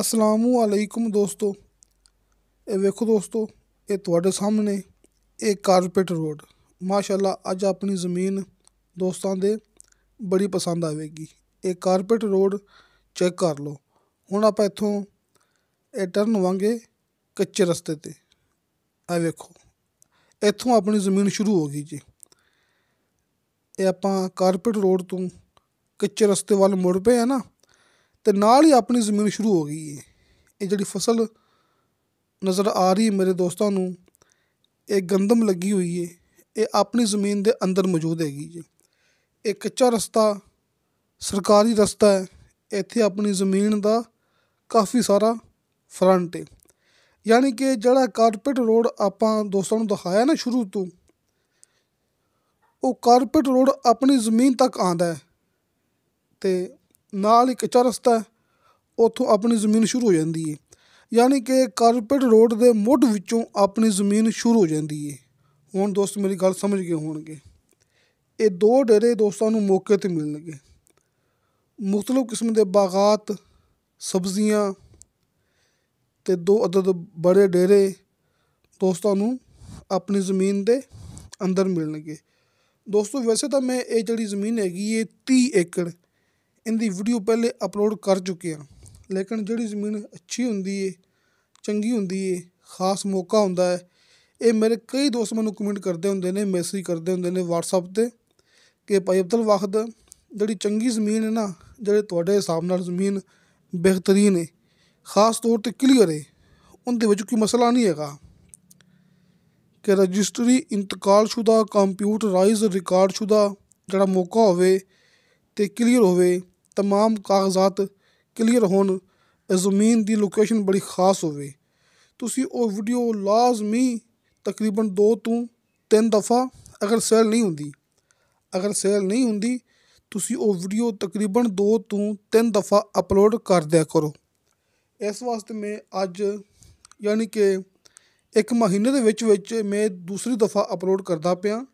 ਅਸਲਾਮੁ ਅਲੈਕੁਮ ਦੋਸਤੋ ਇਹ ਵੇਖੋ ਦੋਸਤੋ ਇਹ ਤੁਹਾਡੇ ਸਾਹਮਣੇ ਇਹ ਕਾਰਪੇਟ ਰੋਡ ਮਾਸ਼ਾਅੱਲਾ ਅੱਜ ਆਪਣੀ ਜ਼ਮੀਨ ਦੋਸਤਾਂ ਦੇ ਬੜੀ ਪਸੰਦ ਆਵੇਗੀ ਇਹ ਕਾਰਪੇਟ ਰੋਡ ਚੈੱਕ ਕਰ ਲਓ ਹੁਣ ਆਪਾਂ ਇੱਥੋਂ ਇਹ ਟਰਨ ਵਾਂਗੇ ਕੱਚੇ ਰਸਤੇ ਤੇ ਆ ਵੇਖੋ ਇੱਥੋਂ ਆਪਣੀ ਜ਼ਮੀਨ ਸ਼ੁਰੂ ਹੋ ਗਈ ਜੀ ਇਹ ਆਪਾਂ ਕਾਰਪੇਟ ਰੋਡ ਤੋਂ ਕੱਚੇ ਰਸਤੇ ਵੱਲ ਮੁੜ ਪਏ ਆ ਨਾ ਤੇ ਨਾਲ ਹੀ ਆਪਣੀ ਜ਼ਮੀਨ ਸ਼ੁਰੂ ਹੋ ਗਈ ਹੈ ਇਹ ਜਿਹੜੀ ਫਸਲ ਨਜ਼ਰ ਆ ਰਹੀ ਮੇਰੇ ਦੋਸਤਾਂ ਨੂੰ ਇਹ ਗੰਦਮ ਲੱਗੀ ਹੋਈ ਹੈ ਇਹ ਆਪਣੀ ਜ਼ਮੀਨ ਦੇ ਅੰਦਰ ਮੌਜੂਦ ਹੈਗੀ ਜੀ ਇਹ ਕੱਚਾ ਰਸਤਾ ਸਰਕਾਰੀ ਰਸਤਾ ਹੈ ਇੱਥੇ ਆਪਣੀ ਜ਼ਮੀਨ ਦਾ ਕਾਫੀ ਸਾਰਾ ਫਰੰਟ ਹੈ ਯਾਨੀ ਕਿ ਜਿਹੜਾ ਕਾਰਪੇਟ ਰੋਡ ਆਪਾਂ ਦੋਸਤਾਂ ਨੂੰ ਦਿਖਾਇਆ ਨਾ ਸ਼ੁਰੂ ਤੋਂ ਉਹ ਕਾਰਪੇਟ ਰੋਡ ਆਪਣੀ ਜ਼ਮੀਨ ਤੱਕ ਆਂਦਾ ਹੈ ਤੇ ਨਾਲ ਇੱਕ ਕੱਚਾ ਰਸਤਾ ਉੱਥੋਂ ਆਪਣੀ ਜ਼ਮੀਨ ਸ਼ੁਰੂ ਹੋ ਜਾਂਦੀ ਹੈ ਯਾਨੀ ਕਿ ਕਾਰਪੇਟ ਰੋਡ ਦੇ ਮੁੱਢ ਵਿੱਚੋਂ ਆਪਣੀ ਜ਼ਮੀਨ ਸ਼ੁਰੂ ਹੋ ਜਾਂਦੀ ਹੈ ਹੁਣ ਦੋਸਤ ਮੇਰੀ ਗੱਲ ਸਮਝ ਗਏ ਹੋਣਗੇ ਇਹ ਦੋ ਡੇਰੇ ਦੋਸਤਾਂ ਨੂੰ ਮੌਕੇ ਤੇ ਮਿਲਣਗੇ ਮੁxtਲਫ ਕਿਸਮ ਦੇ ਬਾਗਾਤ ਸਬਜ਼ੀਆਂ ਤੇ ਦੋ ਅਦਦ ਬੜੇ ਡੇਰੇ ਦੋਸਤਾਂ ਨੂੰ ਆਪਣੀ ਜ਼ਮੀਨ ਦੇ ਅੰਦਰ ਮਿਲਣਗੇ ਦੋਸਤੋ ਵੈਸੇ ਤਾਂ ਮੈਂ ਇਹ ਜਿਹੜੀ ਜ਼ਮੀਨ ਹੈਗੀ ਇਹ 30 ਏਕੜ ਇਹਦੀ ਵੀਡੀਓ ਪਹਿਲੇ ਅਪਲੋਡ ਕਰ ਚੁੱਕੇ ਹਾਂ ਲੇਕਿਨ ਜਿਹੜੀ ਜ਼ਮੀਨ ਅੱਛੀ ਹੁੰਦੀ ਏ ਚੰਗੀ ਹੁੰਦੀ ਏ ਖਾਸ ਮੌਕਾ ਹੁੰਦਾ ਹੈ ਇਹ ਮੇਰੇ ਕਈ ਦੋਸਤ ਮੈਨੂੰ ਕਮੈਂਟ ਕਰਦੇ ਹੁੰਦੇ ਨੇ ਮੈਸੇਜ ਕਰਦੇ ਹੁੰਦੇ ਨੇ WhatsApp 'ਤੇ ਕਿ ਭਾਈ ਅਬਦੁਲ ਵਖਤ ਜਿਹੜੀ ਚੰਗੀ ਜ਼ਮੀਨ ਹੈ ਨਾ ਜਿਹੜੇ ਤੁਹਾਡੇ ਹਿਸਾਬ ਨਾਲ ਜ਼ਮੀਨ ਬਿਹਤਰੀਨ ਹੈ ਖਾਸ ਤੌਰ ਤੇ ਕਲੀਅਰ ਹੈ ਉਹਦੇ ਵਿੱਚ ਕੋਈ ਮਸਲਾ ਨਹੀਂ ਹੈਗਾ ਕਿ ਰਜਿਸਟਰੀ ਇੰਤਕਾਲਸ਼ੁਦਾ ਕੰਪਿਊਟਰਾਈਜ਼ਡ ਰਿਕਾਰਡਸ਼ੁਦਾ ਜਿਹੜਾ ਮੌਕਾ ਹੋਵੇ ਤੇ ਕਲੀਅਰ ਹੋਵੇ ਤਮਾਮ ਕਾਗਜ਼ਾਤ ਕਲੀਅਰ ਹੋਣ ਜ਼ਮੀਨ ਦੀ ਲੋਕੇਸ਼ਨ ਬੜੀ ਖਾਸ ਹੋਵੇ ਤੁਸੀਂ ਉਹ ਵੀਡੀਓ ਲਾਜ਼ਮੀ ਤਕਰੀਬਨ 2 ਤੋਂ 3 ਦਫਾ ਅਗਰ ਸੇਲ ਨਹੀਂ ਹੁੰਦੀ ਅਗਰ ਸੇਲ ਨਹੀਂ ਹੁੰਦੀ ਤੁਸੀਂ ਉਹ ਵੀਡੀਓ ਤਕਰੀਬਨ 2 ਤੋਂ 3 ਦਫਾ ਅਪਲੋਡ ਕਰ ਦਿਆ ਕਰੋ ਇਸ ਵਾਸਤੇ ਮੈਂ ਅੱਜ ਯਾਨੀ ਕਿ ਇੱਕ ਮਹੀਨੇ ਦੇ ਵਿੱਚ ਵਿੱਚ ਮੈਂ ਦੂਸਰੀ ਦਫਾ ਅਪਲੋਡ ਕਰਦਾ ਪਿਆ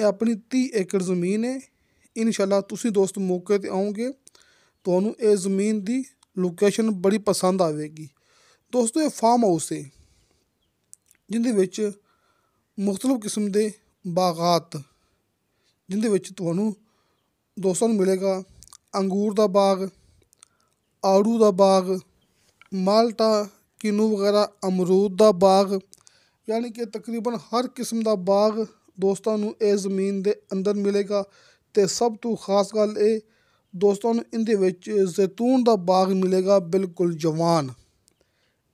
ਇਹ ਆਪਣੀ 30 ਏਕੜ ਜ਼ਮੀਨ ਹੈ ਇਨਸ਼ਾਅੱਲਾ ਤੁਸੀਂ ਦੋਸਤ ਮੌਕੇ ਤੇ ਆਓਗੇ ਤੁਹਾਨੂੰ ਇਹ ਜ਼ਮੀਨ ਦੀ ਲੋਕੇਸ਼ਨ ਬੜੀ ਪਸੰਦ ਆਵੇਗੀ ਦੋਸਤੋ ਇਹ ਫਾਰਮ ਹਾਊਸ ਹੈ ਜਿੰਦੇ ਵਿੱਚ ਮੁxtਲਫ ਕਿਸਮ ਦੇ ਬਾਗਾਂ ਜਿੰਦੇ ਵਿੱਚ ਤੁਹਾਨੂੰ ਦੋਸਤਾਂ ਨੂੰ ਮਿਲੇਗਾ ਅੰਗੂਰ ਦਾ ਬਾਗ ਆੜੂ ਦਾ ਬਾਗ ਮਾਲਟਾ ਕਿਨੂ ਵਗੈਰਾ ਅਮਰੂਦ ਦਾ ਬਾਗ ਯਾਨੀ ਕਿ ਤਕਰੀਬਨ ਹਰ ਕਿਸਮ ਦਾ ਬਾਗ ਦੋਸਤਾਂ ਨੂੰ ਇਹ ਜ਼ਮੀਨ ਦੇ ਅੰਦਰ ਮਿਲੇਗਾ ਤੇ ਸਭ ਤੋਂ ਖਾਸ ਗੱਲ ਇਹ ਦੋਸਤੋ ਨੂੰ ਇਹਦੇ ਵਿੱਚ ਜ਼ੈਤੂਨ ਦਾ ਬਾਗ ਮਿਲੇਗਾ ਬਿਲਕੁਲ ਜਵਾਨ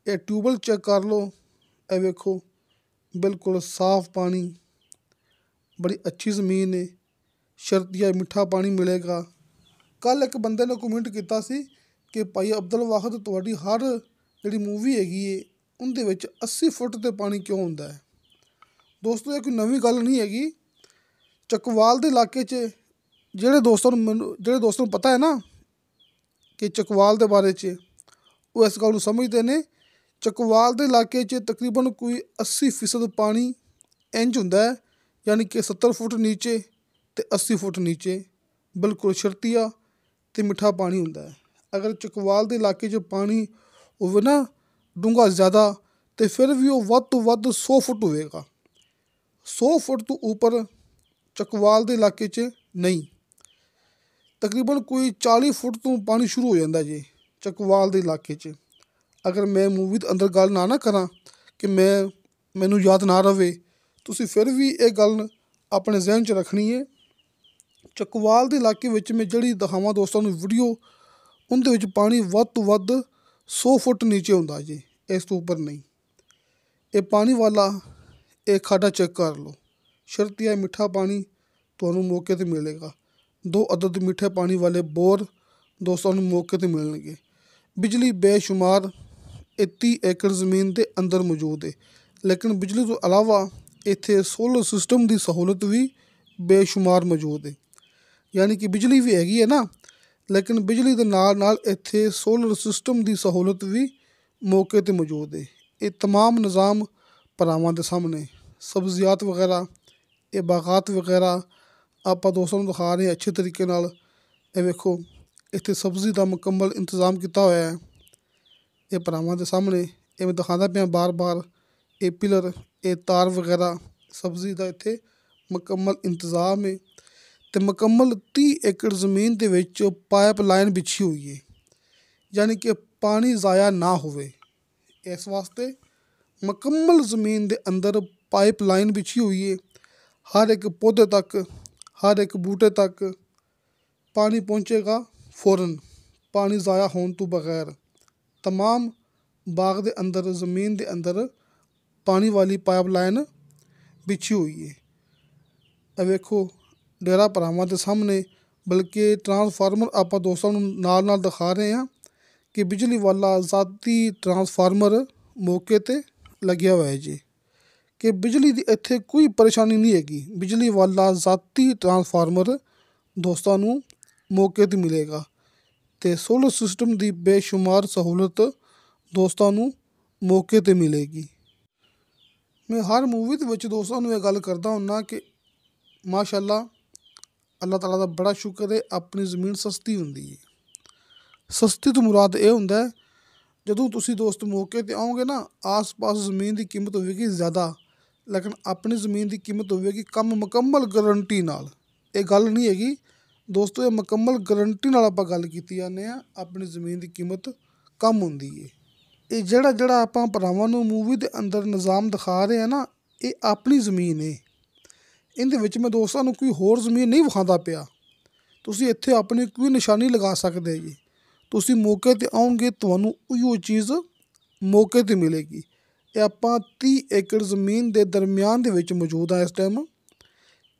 ਇਹ ਟਿਊਬਲ ਚੈੱਕ ਕਰ ਲਓ ਇਹ ਵੇਖੋ ਬਿਲਕੁਲ ਸਾਫ਼ ਪਾਣੀ ਬੜੀ ਅੱਛੀ ਜ਼ਮੀਨ ਹੈ ਸ਼ਰਤੀਆ ਮਿੱਠਾ ਪਾਣੀ ਮਿਲੇਗਾ ਕੱਲ ਇੱਕ ਬੰਦੇ ਨੇ ਕਮੈਂਟ ਕੀਤਾ ਸੀ ਕਿ ਭਾਈ ਅਬਦੁਲ ਵਾਹਿਦ ਤੁਹਾਡੀ ਹਰ ਜਿਹੜੀ ਮੂਵੀ ਹੈਗੀ ਏ ਉਹਦੇ ਵਿੱਚ 80 ਫੁੱਟ ਤੇ ਪਾਣੀ ਕਿਉਂ ਹੁੰਦਾ ਹੈ ਦੋਸਤੋ ਇਹ ਕੋਈ ਨਵੀਂ ਗੱਲ ਨਹੀਂ ਹੈਗੀ ਚੱਕਵਾਲ ਦੇ ਇਲਾਕੇ 'ਚ ਜਿਹੜੇ ਦੋਸਤਾਂ ਨੂੰ ਮੈਨੂੰ ਜਿਹੜੇ ਦੋਸਤਾਂ ਨੂੰ ਪਤਾ ਹੈ ਨਾ ਕਿ ਚਕਵਾਲ ਦੇ ਬਾਰੇ 'ਚ ਉਹ ਇਸ ਗੱਲ ਨੂੰ ਸਮਝਦੇ ਨੇ ਚਕਵਾਲ ਦੇ ਇਲਾਕੇ 'ਚ ਤਕਰੀਬਨ ਕੋਈ 80% ਪਾਣੀ ਇੰਜ ਹੁੰਦਾ ਹੈ ਯਾਨੀ ਕਿ 70 ਫੁੱਟ ਨੀਚੇ ਤੇ 80 ਫੁੱਟ ਨੀਚੇ ਬਿਲਕੁਲ ਸ਼ਰਤੀਆ ਤੇ ਮਿੱਠਾ ਪਾਣੀ ਹੁੰਦਾ ਹੈ ਅਗਰ ਚਕਵਾਲ ਦੇ ਇਲਾਕੇ 'ਚ ਪਾਣੀ ਹੋਵੇ ਨਾ ਡੂੰਘਾ ਜ਼ਿਆਦਾ ਤੇ ਫਿਰ ਵੀ ਉਹ ਵੱਧ ਤੋਂ ਵੱਧ 100 ਫੁੱਟ ਹੋਵੇਗਾ 100 ਫੁੱਟ ਤੋਂ ਉੱਪਰ ਚਕਵਾਲ ਦੇ ਇਲਾਕੇ 'ਚ ਨਹੀਂ ਤਕਰੀਬਨ ਕੋਈ 40 ਫੁੱਟ ਤੋਂ ਪਾਣੀ ਸ਼ੁਰੂ ਹੋ ਜਾਂਦਾ ਜੀ ਚੱਕਵਾਲ ਦੇ ਇਲਾਕੇ 'ਚ ਅਗਰ ਮੈਂ ਮੂਵੀ ਦੇ ਅੰਦਰ ਗੱਲ ਨਾ ਨਾ ਕਰਾਂ ਕਿ ਮੈਂ ਮੈਨੂੰ ਯਾਦ ਨਾ ਰਵੇ ਤੁਸੀਂ ਫਿਰ ਵੀ ਇਹ ਗੱਲ ਆਪਣੇ ਜ਼ਿਹਨ 'ਚ ਰੱਖਣੀ ਹੈ ਚੱਕਵਾਲ ਦੇ ਇਲਾਕੇ ਵਿੱਚ ਮੈਂ ਜਿਹੜੀ ਦਿਖਾਵਾਂ ਦੋਸਤਾਂ ਨੂੰ ਵੀਡੀਓ ਉਹਦੇ ਵਿੱਚ ਪਾਣੀ ਵੱਧ ਤੋਂ ਵੱਧ 100 ਫੁੱਟ ਨੀਚੇ ਹੁੰਦਾ ਜੀ ਇਸ ਤੋਂ ਉੱਪਰ ਨਹੀਂ ਇਹ ਪਾਣੀ ਵਾਲਾ ਇਹ ਖਾਡਾ ਚੈੱਕ ਕਰ ਲਓ ਸ਼ਰਤੀਆ ਮਿੱਠਾ ਪਾਣੀ ਤੁਹਾਨੂੰ ਮੌਕੇ ਤੇ ਮਿਲੇਗਾ ਦੋ ਅਦਦ ਮਿੱਠੇ ਪਾਣੀ ਵਾਲੇ ਬੋਰ ਦੋਸਤਾਂ ਨੂੰ ਮੌਕੇ ਤੇ ਮਿਲਣਗੇ ਬਿਜਲੀ ਬੇਸ਼ੁਮਾਰ 31 ਏਕੜ ਜ਼ਮੀਨ ਦੇ ਅੰਦਰ ਮੌਜੂਦ ਹੈ ਲੇਕਿਨ ਬਿਜਲੀ ਤੋਂ ਇਲਾਵਾ ਇੱਥੇ ਸੋਲਰ ਸਿਸਟਮ ਦੀ ਸਹੂਲਤ ਵੀ ਬੇਸ਼ੁਮਾਰ ਮੌਜੂਦ ਹੈ ਯਾਨੀ ਕਿ ਬਿਜਲੀ ਵੀ ਹੈਗੀ ਹੈ ਨਾ ਲੇਕਿਨ ਬਿਜਲੀ ਦੇ ਨਾਲ ਨਾਲ ਇੱਥੇ ਸੋਲਰ ਸਿਸਟਮ ਦੀ ਸਹੂਲਤ ਵੀ ਮੌਕੇ ਤੇ ਮੌਜੂਦ ਹੈ ਇਹ तमाम ਨਿਜ਼ਾਮ ਪਰਾਵਾਂ ਦੇ ਸਾਹਮਣੇ ਸਬਜ਼ੀਆਤ ਵਗੈਰਾ ਇਹ ਬਾਗਾਤ ਵਗੈਰਾ ਆਪਾਂ ਦੋਸਤਾਂ ਨੂੰ ਦਿਖਾ ਰਹੇ ਅੱਛੇ ਤਰੀਕੇ ਨਾਲ ਇਹ ਵੇਖੋ ਇੱਥੇ ਸਬਜ਼ੀ ਦਾ ਮੁਕੰਮਲ ਇੰਤਜ਼ਾਮ ਕੀਤਾ ਹੋਇਆ ਹੈ ਇਹ ਭਰਾਵਾਂ ਦੇ ਸਾਹਮਣੇ ਇਹ ਮੈਂ ਦਿਖਾਉਂਦਾ ਪਿਆ ਬਾਰ-ਬਾਰ ਇਹ ਪਿਲਰ ਇਹ ਤਾਰ ਵਗੈਰਾ ਸਬਜ਼ੀ ਦਾ ਇੱਥੇ ਮੁਕੰਮਲ ਇੰਤਜ਼ਾਮ ਹੈ ਤੇ ਮੁਕੰਮਲ 30 ਏਕੜ ਜ਼ਮੀਨ ਦੇ ਵਿੱਚ ਪਾਈਪ ਲਾਈਨ ਵਿਛੀ ਹੋਈ ਹੈ ਯਾਨੀ ਕਿ ਪਾਣੀ ਜ਼ਾਇਆ ਨਾ ਹੋਵੇ ਇਸ ਵਾਸਤੇ ਮੁਕੰਮਲ ਜ਼ਮੀਨ ਦੇ ਅੰਦਰ ਪਾਈਪ ਲਾਈਨ ਵਿਛੀ ਹੋਈ ਹੈ ਹਰ ਇੱਕ ਪੌਦੇ ਤੱਕ ਹਰ ਇੱਕ ਬੂਟੇ ਤੱਕ ਪਾਣੀ ਪਹੁੰਚੇਗਾ ਫੌਰਨ ਪਾਣੀ ਜ਼ਾਇਆ ਹੋਣ ਤੋਂ ਬਗੈਰ ਤਮਾਮ ਬਾਗ ਦੇ ਅੰਦਰ ਜ਼ਮੀਨ ਦੇ ਅੰਦਰ ਪਾਣੀ ਵਾਲੀ ਲਾਈਨ ਵਿਛੀ ਹੋਈ ਹੈ ਇਹ ਵੇਖੋ ਡੇਰਾ ਭਰਾਵਾਂ ਦੇ ਸਾਹਮਣੇ ਬਲਕਿ ਟਰਾਂਸਫਾਰਮਰ ਆਪਾਂ ਦੋਸਤਾਂ ਨੂੰ ਨਾਲ ਨਾਲ ਦਿਖਾ ਰਹੇ ਹਾਂ ਕਿ ਬਿਜਲੀ ਵਾਲਾ ਆਜ਼ਾਦੀ ਟਰਾਂਸਫਾਰਮਰ ਮੌਕੇ ਤੇ ਲੱਗਿਆ ਹੋਇਆ ਹੈ ਜੀ ਕਿ ਬਿਜਲੀ ਦੀ ਇੱਥੇ ਕੋਈ ਪਰੇਸ਼ਾਨੀ ਨਹੀਂ ਹੈਗੀ ਬਿਜਲੀ ਵਾਲਾ ਜ਼ਾਤੀ ਟਰਾਂਸਫਾਰਮਰ ਦੋਸਤਾਂ ਨੂੰ ਮੌਕੇ 'ਤੇ ਮਿਲੇਗਾ ਤੇ ਸੋਲਰ ਸਿਸਟਮ ਦੀ ਬੇਸ਼ੁਮਾਰ ਸਹੂਲਤ ਦੋਸਤਾਂ ਨੂੰ ਮੌਕੇ 'ਤੇ ਮਿਲੇਗੀ ਮੈਂ ਹਰ ਮੂਵੀ ਦੇ ਵਿੱਚ ਦੋਸਤਾਂ ਨੂੰ ਇਹ ਗੱਲ ਕਰਦਾ ਹੁੰਨਾ ਕਿ ਮਾਸ਼ਾਅੱਲਾ ਅੱਲਾਹ ਤਾਲਾ ਦਾ ਬੜਾ ਸ਼ੁਕਰ ਹੈ ਆਪਣੀ ਜ਼ਮੀਨ ਸਸਤੀ ਹੁੰਦੀ ਹੈ ਸਸਤੀ ਤੋਂ ਮੁਰਾਦ ਇਹ ਹੁੰਦਾ ਜਦੋਂ ਤੁਸੀਂ ਦੋਸਤ ਮੌਕੇ ਤੇ ਆਓਗੇ ਨਾ ਆਸ-ਪਾਸ ਜ਼ਮੀਨ ਦੀ ਕੀਮਤ ਹੋਵੇਗੀ ਜ਼ਿਆਦਾ ਲੇਕਿਨ ਆਪਣੀ ਜ਼ਮੀਨ ਦੀ ਕੀਮਤ ਹੋਵੇਗੀ ਕੰਮ ਮੁਕੰਮਲ ਗਾਰੰਟੀ ਨਾਲ ਇਹ ਗੱਲ ਨਹੀਂ ਹੈਗੀ ਦੋਸਤੋ ਇਹ ਮੁਕੰਮਲ ਗਾਰੰਟੀ ਨਾਲ ਆਪਾਂ ਗੱਲ ਕੀਤੀ ਜਾਂਦੇ ਆ ਆਪਣੀ ਜ਼ਮੀਨ ਦੀ ਕੀਮਤ ਕਮ ਹੁੰਦੀ ਏ ਇਹ ਜਿਹੜਾ ਜਿਹੜਾ ਆਪਾਂ ਭਰਾਵਾਂ ਨੂੰ ਮੂਵੀ ਦੇ ਅੰਦਰ ਨਿਜ਼ਾਮ ਦਿਖਾ ਰਹੇ ਆ ਨਾ ਇਹ ਆਪਣੀ ਜ਼ਮੀਨ ਏ ਇਹਦੇ ਵਿੱਚ ਮੈਂ ਦੋਸਤਾਂ ਨੂੰ ਕੋਈ ਹੋਰ ਜ਼ਮੀਨ ਨਹੀਂ ਵਿਖਾਉਂਦਾ ਪਿਆ ਤੁਸੀਂ ਇੱਥੇ ਆਪਣੀ ਕੋਈ ਨਿਸ਼ਾਨੀ ਲਗਾ ਸਕਦੇ ਜੀ ਤੁਸੀਂ ਮੌਕੇ ਤੇ ਆਉਂਗੇ ਤੁਹਾਨੂੰ ਉਹੀ ਚੀਜ਼ ਮੌਕੇ ਤੇ ਮਿਲੇਗੀ ਇਹ ਆਪਾਂ 30 ਏਕੜ ਜ਼ਮੀਨ ਦੇ ਦਰਮਿਆਨ ਦੇ ਵਿੱਚ ਮੌਜੂਦ ਆ ਇਸ ਟਾਈਮ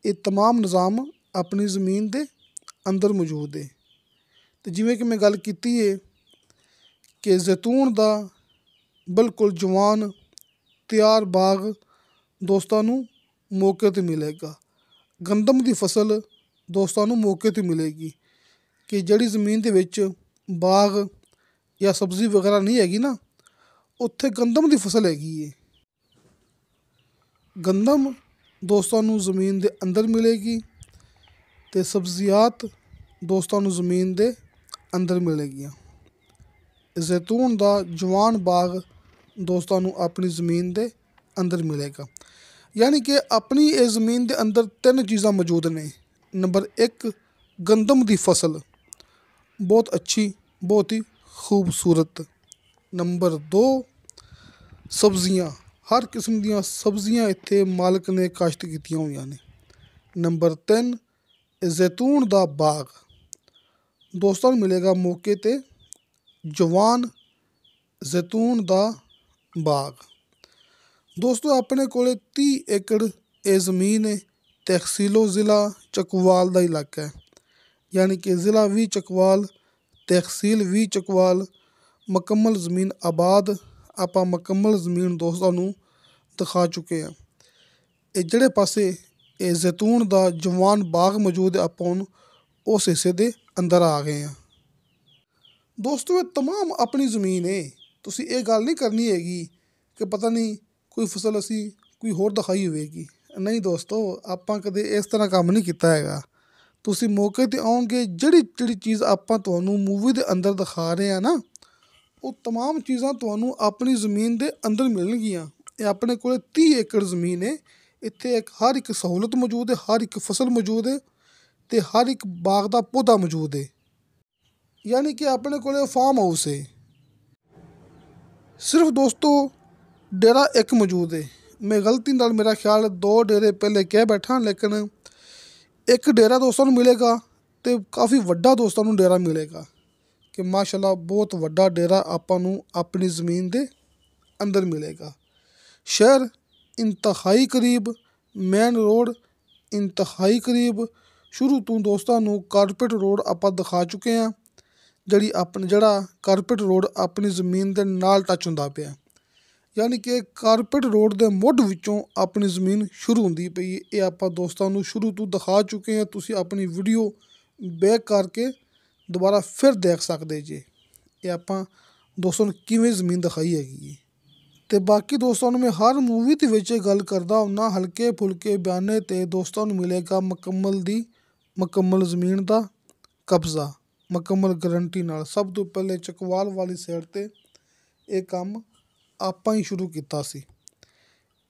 ਇਹ तमाम ਨਿਜ਼ਾਮ ਆਪਣੀ ਜ਼ਮੀਨ ਦੇ ਅੰਦਰ ਮੌਜੂਦ ਹੈ ਤੇ ਜਿਵੇਂ ਕਿ ਮੈਂ ਗੱਲ ਕੀਤੀ ਹੈ ਕਿ ਜ਼ੈਤੂਨ ਦਾ ਬਿਲਕੁਲ ਜਵਾਨ ਤਿਆਰ ਬਾਗ ਦੋਸਤਾਂ ਨੂੰ ਮੌਕੇ ਤੇ ਮਿਲੇਗਾ ਗੰਦਮ ਦੀ ਫਸਲ ਦੋਸਤਾਂ ਨੂੰ ਮੌਕੇ ਤੇ ਮਿਲੇਗੀ ਕਿ ਜਿਹੜੀ ਜ਼ਮੀਨ ਦੇ ਵਿੱਚ ਬਾਗ ਜਾਂ ਸਬਜ਼ੀ ਵਗੈਰਾ ਨਹੀਂ ਹੈਗੀ ਨਾ ਉੱਥੇ ਗੰਦਮ ਦੀ ਫਸਲ ਹੈਗੀ ਏ ਗੰਦਮ ਦੋਸਤਾਂ ਨੂੰ ਜ਼ਮੀਨ ਦੇ ਅੰਦਰ ਮਿਲੇਗੀ ਤੇ ਸਬਜ਼ੀਆਂ ਦੋਸਤਾਂ ਨੂੰ ਜ਼ਮੀਨ ਦੇ ਅੰਦਰ ਮਿਲੇਗੀਆਂ ਜ਼ੈਤੂਨ ਦਾ ਜਵਾਨ ਬਾਗ ਦੋਸਤਾਂ ਨੂੰ ਆਪਣੀ ਜ਼ਮੀਨ ਦੇ ਅੰਦਰ ਮਿਲੇਗਾ ਯਾਨੀ ਕਿ ਆਪਣੀ ਇਹ ਜ਼ਮੀਨ ਦੇ ਅੰਦਰ ਤਿੰਨ ਚੀਜ਼ਾਂ ਮੌਜੂਦ ਨੇ ਨੰਬਰ 1 ਗੰਦਮ ਦੀ ਫਸਲ ਬਹੁਤ ਅੱਛੀ ਬਹੁਤ ਹੀ ਖੂਬਸੂਰਤ ਨੰਬਰ 2 ਸਬਜ਼ੀਆਂ ਹਰ ਕਿਸਮ ਦੀਆਂ ਸਬਜ਼ੀਆਂ ਇੱਥੇ ਮਾਲਕ ਨੇ ਕਾਸ਼ਤ ਕੀਤੀਆਂ ਹੋਈਆਂ ਨੇ ਨੰਬਰ 3 ਜ਼ੈਤੂਨ ਦਾ ਬਾਗ ਦੋਸਤਾਂ ਨੂੰ ਮਿਲੇਗਾ ਮੌਕੇ ਤੇ ਜਵਾਨ ਜ਼ੈਤੂਨ ਦਾ ਬਾਗ ਦੋਸਤੋ ਆਪਣੇ ਕੋਲੇ 30 ਏਕੜ ਇਹ ਜ਼ਮੀਨ ਹੈ ਤਹਿਸੀਲੋ ਜ਼ਿਲ੍ਹਾ ਚਕਵਾਲ ਦਾ ਇਲਾਕਾ ਹੈ ਯਾਨੀ ਕਿ ਜ਼ਿਲ੍ਹਾ ਵੀ ਚਕਵਾਲ ਤਹਿਸੀਲ ਵੀ ਚਕਵਾਲ ਮੁਕੰਮਲ ਜ਼ਮੀਨ ਆਬਾਦ ਆਪਾਂ ਮੁਕੰਮਲ ਜ਼ਮੀਨ ਦੋਸਤਾਂ ਨੂੰ ਦਿਖਾ ਚੁੱਕੇ ਆ ਇਹ ਜਿਹੜੇ ਪਾਸੇ ਇਹ ਜ਼ੈਤੂਨ ਦਾ ਜਵਾਨ ਬਾਗ ਮੌਜੂਦ ਆਪਾਂ ਹੁਣ ਉਸ ਹਿੱਸੇ ਦੇ ਅੰਦਰ ਆ ਗਏ ਆ ਦੋਸਤੋ ਇਹ तमाम ਆਪਣੀ ਜ਼ਮੀਨ ਹੈ ਤੁਸੀਂ ਇਹ ਗੱਲ ਨਹੀਂ ਕਰਨੀ ਹੈਗੀ ਕਿ ਪਤਾ ਨਹੀਂ ਕੋਈ ਫਸਲ ਅਸੀਂ ਕੋਈ ਹੋਰ ਦਿਖਾਈ ਹੋਵੇਗੀ ਨਹੀਂ ਦੋਸਤੋ ਆਪਾਂ ਕਦੇ ਇਸ ਤਰ੍ਹਾਂ ਕੰਮ ਨਹੀਂ ਕੀਤਾ ਹੈਗਾ ਤੁਸੀਂ ਮੌਕੇ ਤੇ ਆਉਂਗੇ ਜਿਹੜੀ ਜਿਹੜੀ ਚੀਜ਼ ਆਪਾਂ ਤੁਹਾਨੂੰ ਮੂਵੀ ਦੇ ਅੰਦਰ ਦਿਖਾ ਰਹੇ ਆ ਨਾ ਉਹ तमाम ਚੀਜ਼ਾਂ ਤੁਹਾਨੂੰ ਆਪਣੀ ਜ਼ਮੀਨ ਦੇ ਅੰਦਰ ਮਿਲਣਗੀਆਂ ਇਹ ਆਪਣੇ ਕੋਲੇ 30 ਏਕੜ ਜ਼ਮੀਨ ਹੈ ਇੱਥੇ ਇੱਕ ਹਰ ਇੱਕ ਸਹੂਲਤ ਮੌਜੂਦ ਹੈ ਹਰ ਇੱਕ ਫਸਲ ਮੌਜੂਦ ਹੈ ਤੇ ਹਰ ਇੱਕ ਬਾਗ ਦਾ ਪੌਦਾ ਮੌਜੂਦ ਹੈ ਯਾਨੀ ਕਿ ਆਪਣੇ ਕੋਲੇ ਫਾਰਮ ਹਾਊਸ ਹੈ ਸਿਰਫ ਦੋਸਤੋ ਡੇਰਾ ਇੱਕ ਮੌਜੂਦ ਹੈ ਮੈਂ ਗਲਤੀ ਨਾਲ ਮੇਰਾ ਖਿਆਲ ਦੋ ਡੇਰੇ ਪਹਿਲੇ ਕਹਿ ਬੈਠਾ ਲੇਕਿਨ ਇੱਕ ਡੇਰਾ ਦੋਸਤਾਂ ਨੂੰ ਮਿਲੇਗਾ ਤੇ ਕਾਫੀ ਵੱਡਾ ਦੋਸਤਾਂ ਨੂੰ ਡੇਰਾ ਮਿਲੇਗਾ ਕਿ ਮਾਸ਼ਾਅੱਲਾ ਬਹੁਤ ਵੱਡਾ ਡੇਰਾ ਆਪਾਂ ਨੂੰ ਆਪਣੀ ਜ਼ਮੀਨ ਦੇ ਅੰਦਰ ਮਿਲੇਗਾ ਸ਼ਹਿਰ ਇੰਤਹਾਈ ਕਰੀਬ ਮੇਨ ਰੋਡ ਇੰਤਹਾਈ ਕਰੀਬ ਸ਼ੁਰੂ ਤੋਂ ਦੋਸਤਾਂ ਨੂੰ ਕਾਰਪੇਟ ਰੋਡ ਆਪਾਂ ਦਿਖਾ ਚੁੱਕੇ ਆ ਜਿਹੜੀ ਆਪਣਾ ਜਿਹੜਾ ਕਾਰਪੇਟ ਰੋਡ ਆਪਣੀ ਜ਼ਮੀਨ ਦੇ ਨਾਲ ਟੱਚ ਹੁੰਦਾ ਪਿਆ ਯਾਨੀ ਕਿ ਕਾਰਪੇਟ ਰੋਡ ਦੇ ਮੁੱਢ ਵਿੱਚੋਂ ਆਪਣੀ ਜ਼ਮੀਨ ਸ਼ੁਰੂ ਹੁੰਦੀ ਪਈ ਇਹ ਆਪਾਂ ਦੋਸਤਾਂ ਨੂੰ ਸ਼ੁਰੂ ਤੋਂ ਦਿਖਾ ਚੁੱਕੇ ਆ ਤੁਸੀਂ ਆਪਣੀ ਵੀਡੀਓ ਬੈਕ ਕਰਕੇ ਦੁਬਾਰਾ ਫਿਰ ਦੇਖ ਸਕਦੇ ਜੀ ਇਹ ਆਪਾਂ ਦੋਸਤਾਂ ਨੂੰ ਕਿਵੇਂ ਜ਼ਮੀਨ ਦਿਖਾਈ ਹੈਗੀ ਜੀ ਤੇ ਬਾਕੀ ਦੋਸਤਾਂ ਨੂੰ ਮੈਂ ਹਰ ਮੂਵੀ ਦੇ ਵਿੱਚ ਗੱਲ ਕਰਦਾ ਉਹਨਾਂ ਹਲਕੇ ਫੁਲਕੇ ਬਿਆਨੇ ਤੇ ਦੋਸਤਾਂ ਨੂੰ ਮਿਲੇਗਾ ਮੁਕੰਮਲ ਦੀ ਮੁਕੰਮਲ ਜ਼ਮੀਨ ਦਾ ਕਬਜ਼ਾ ਮੁਕੰਮਲ ਗਾਰੰਟੀ ਨਾਲ ਸਭ ਤੋਂ ਪਹਿਲੇ ਚਕਵਾਲ ਵਾਲੀ ਸਾਈਡ ਤੇ ਇਹ ਕੰਮ ਆਪਾਂ ਹੀ ਸ਼ੁਰੂ ਕੀਤਾ ਸੀ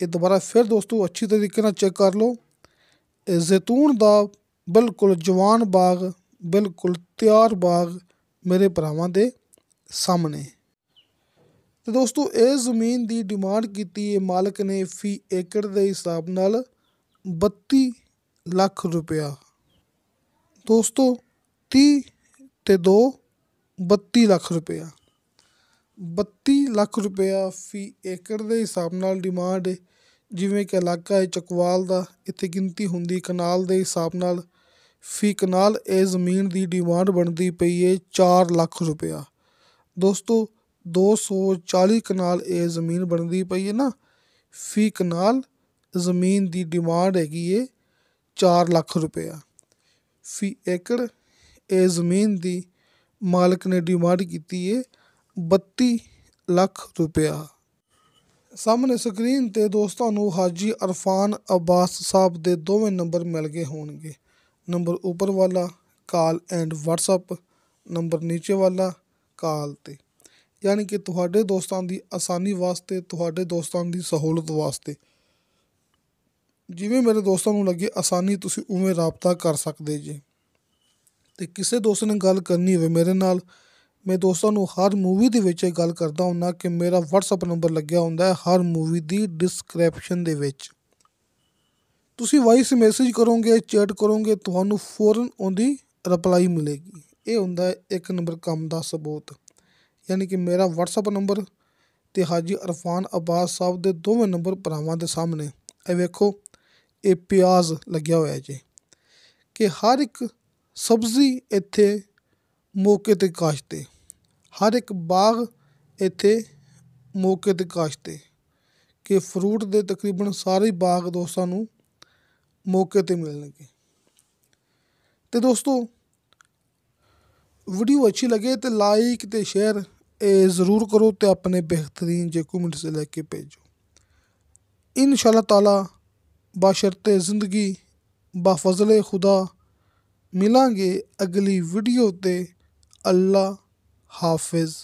ਇਹ ਦੁਬਾਰਾ ਫਿਰ ਦੋਸਤੋ ਅੱਛੀ ਤਰੀਕੇ ਨਾਲ ਚੈੱਕ ਕਰ ਲਓ ਜ਼ੈਤੂਨ ਦਾ ਬਿਲਕੁਲ ਜਵਾਨ ਬਾਗ ਬਿਲਕੁਲ ਤਿਆਰ ਬਾਗ ਮੇਰੇ ਭਰਾਵਾਂ ਦੇ ਸਾਹਮਣੇ ਤੇ ਦੋਸਤੋ ਇਹ ਜ਼ਮੀਨ ਦੀ ਡਿਮਾਂਡ ਕੀਤੀ ਹੈ ਮਾਲਕ ਨੇ ਫੀ ਏਕੜ ਦੇ ਹਿਸਾਬ ਨਾਲ 32 ਲੱਖ ਰੁਪਇਆ ਦੋਸਤੋ 30 ਤੇ 2 32 ਲੱਖ ਰੁਪਇਆ 32 ਲੱਖ ਰੁਪਇਆ ਫੀ ਏਕੜ ਦੇ ਹਿਸਾਬ ਨਾਲ ਡਿਮਾਂਡ ਜਿਵੇਂ ਕਿ ਇਲਾਕਾ ਹੈ ਚਕਵਾਲ ਦਾ ਇੱਥੇ ਗਿਣਤੀ ਹੁੰਦੀ ਕਨਾਲ ਦੇ ਹਿਸਾਬ ਨਾਲ ਫਿਕਨਾਲ ਇਹ ਜ਼ਮੀਨ ਦੀ ਡਿਮਾਂਡ ਬਣਦੀ ਪਈ ਏ 4 ਲੱਖ ਰੁਪਇਆ ਦੋਸਤੋ 240 ਕਨਾਲ ਇਹ ਜ਼ਮੀਨ ਬਣਦੀ ਪਈ ਏ ਨਾ ਫੀ ਕਨਾਲ ਜ਼ਮੀਨ ਦੀ ਡਿਮਾਂਡ ਹੈਗੀ ਏ 4 ਲੱਖ ਰੁਪਇਆ ਫੀ ਏਕੜ ਇਹ ਜ਼ਮੀਨ ਦੀ ਮਾਲਕ ਨੇ ਡਿਮਾਂਡ ਕੀਤੀ ਏ 32 ਲੱਖ ਰੁਪਇਆ ਸਾਹਮਣੇ ਸਕਰੀਨ ਤੇ ਦੋਸਤਾਂ ਨੂੰ ਹਾਜੀ ਅਰਫਾਨ ਅਬਾਸ ਸਾਹਿਬ ਦੇ ਦੋਵੇਂ ਨੰਬਰ ਮਿਲ ਗਏ ਹੋਣਗੇ ਨੰਬਰ ਉੱਪਰ ਵਾਲਾ ਕਾਲ ਐਂਡ WhatsApp ਨੰਬਰ ਨੀਚੇ ਵਾਲਾ ਕਾਲ ਤੇ ਯਾਨੀ ਕਿ ਤੁਹਾਡੇ ਦੋਸਤਾਂ ਦੀ ਆਸਾਨੀ ਵਾਸਤੇ ਤੁਹਾਡੇ ਦੋਸਤਾਂ ਦੀ ਸਹੂਲਤ ਵਾਸਤੇ ਜਿਵੇਂ ਮੇਰੇ ਦੋਸਤਾਂ ਨੂੰ ਲੱਗੇ ਆਸਾਨੀ ਤੁਸੀਂ ਉਵੇਂ ਰਾਬਤਾ ਕਰ ਸਕਦੇ ਜੀ ਤੇ ਕਿਸੇ ਦੋਸਤ ਨੇ ਗੱਲ ਕਰਨੀ ਹੋਵੇ ਮੇਰੇ ਨਾਲ ਮੈਂ ਦੋਸਤਾਂ ਨੂੰ ਹਰ ਮੂਵੀ ਦੇ ਵਿੱਚ ਇਹ ਗੱਲ ਕਰਦਾ ਹੁੰਨਾ ਕਿ ਮੇਰਾ WhatsApp ਨੰਬਰ ਲੱਗਿਆ ਹੁੰਦਾ ਹੈ ਹਰ ਮੂਵੀ ਦੀ ਡਿਸਕ੍ਰਿਪਸ਼ਨ ਦੇ ਵਿੱਚ ਤੁਸੀਂ ਵਾਇਸ ਮੈਸੇਜ ਕਰੋਗੇ ਚੈਟ ਕਰੋਗੇ ਤੁਹਾਨੂੰ ਫੌਰਨ ਉਹਦੀ ਰਿਪਲਾਈ ਮਿਲੇਗੀ ਇਹ ਹੁੰਦਾ ਇੱਕ ਨੰਬਰ ਕੰਮ ਦਾ ਸਬੂਤ ਯਾਨੀ ਕਿ ਮੇਰਾ WhatsApp ਨੰਬਰ ਤੇ ਹਾਜੀ ਅਰਫਾਨ ਅਬਾਸ ਸਾਹਿਬ ਦੇ ਦੋਵੇਂ ਨੰਬਰ ਭਰਾਵਾਂ ਦੇ ਸਾਹਮਣੇ ਇਹ ਵੇਖੋ ਇਹ ਪਿਆਜ਼ ਲੱਗਿਆ ਹੋਇਆ ਜੀ ਕਿ ਹਰ ਇੱਕ ਸਬਜ਼ੀ ਇੱਥੇ ਮੌਕੇ ਤੇ ਕਾਸ਼ਤੇ ਹਰ ਇੱਕ ਬਾਗ ਇੱਥੇ ਮੌਕੇ ਤੇ ਕਾਸ਼ਤੇ ਕਿ ਫਰੂਟ ਦੇ ਤਕਰੀਬਨ ਸਾਰੇ ਬਾਗ ਦੋਸਤਾਂ ਨੂੰ ਮੌਕੇ ਤੇ ਮਿਲਣਗੇ ਤੇ ਦੋਸਤੋ ਵੀਡੀਓ ਅੱਛੀ ਲਗੇ ਤੇ ਲਾਈਕ ਤੇ ਸ਼ੇਅਰ ਇਹ ਜ਼ਰੂਰ ਕਰੋ ਤੇ ਆਪਣੇ ਬਿਹਤਰੀਨ ਜੇ ਕਮੈਂਟ ਸੇ ਲੈ ਕੇ ਭੇਜੋ इनशाला तला बशरत ज़िंदगी बफजल खुदा मिलेंगे अगली वीडियो ते अल्लाह हाफिज़